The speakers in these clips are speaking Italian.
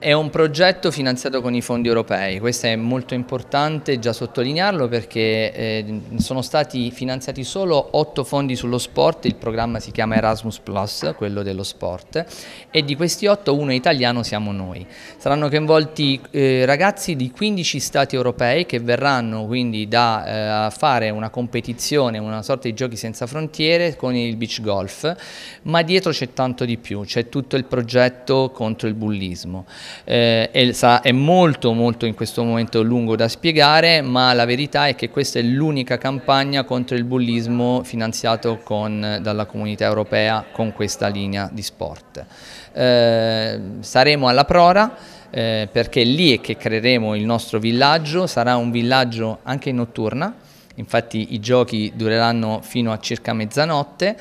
È un progetto finanziato con i fondi europei, questo è molto importante già sottolinearlo perché eh, sono stati finanziati solo otto fondi sullo sport, il programma si chiama Erasmus Plus, quello dello sport, e di questi otto uno è italiano siamo noi. Saranno coinvolti eh, ragazzi di 15 stati europei che verranno quindi da eh, fare una competizione, una sorta di giochi senza frontiere con il beach golf, ma dietro c'è tanto di più, c'è tutto il progetto contro il bullismo eh, Elsa è molto molto in questo momento lungo da spiegare, ma la verità è che questa è l'unica campagna contro il bullismo finanziato con, dalla comunità europea con questa linea di sport. Eh, saremo alla prora. Eh, perché lì è che creeremo il nostro villaggio, sarà un villaggio anche notturna, infatti i giochi dureranno fino a circa mezzanotte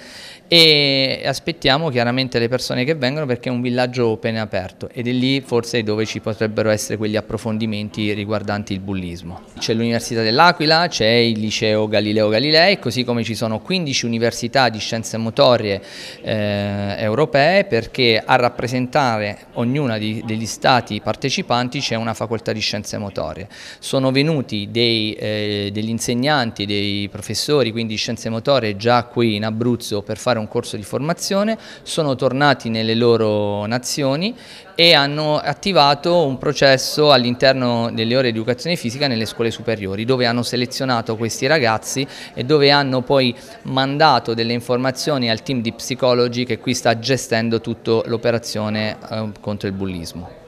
e aspettiamo chiaramente le persone che vengono perché è un villaggio open e aperto ed è lì forse dove ci potrebbero essere quegli approfondimenti riguardanti il bullismo c'è l'Università dell'Aquila, c'è il liceo Galileo Galilei, così come ci sono 15 università di scienze motorie eh, europee perché a rappresentare ognuna di, degli stati partecipanti c'è una facoltà di scienze motorie. Sono venuti dei, eh, degli insegnanti, dei professori, quindi scienze motorie già qui in Abruzzo per fare un corso di formazione, sono tornati nelle loro nazioni e hanno attivato un processo all'interno delle ore di educazione fisica nelle scuole superiori dove hanno selezionato questi ragazzi e dove hanno poi mandato delle informazioni al team di psicologi che qui sta gestendo tutta l'operazione eh, contro il bullismo.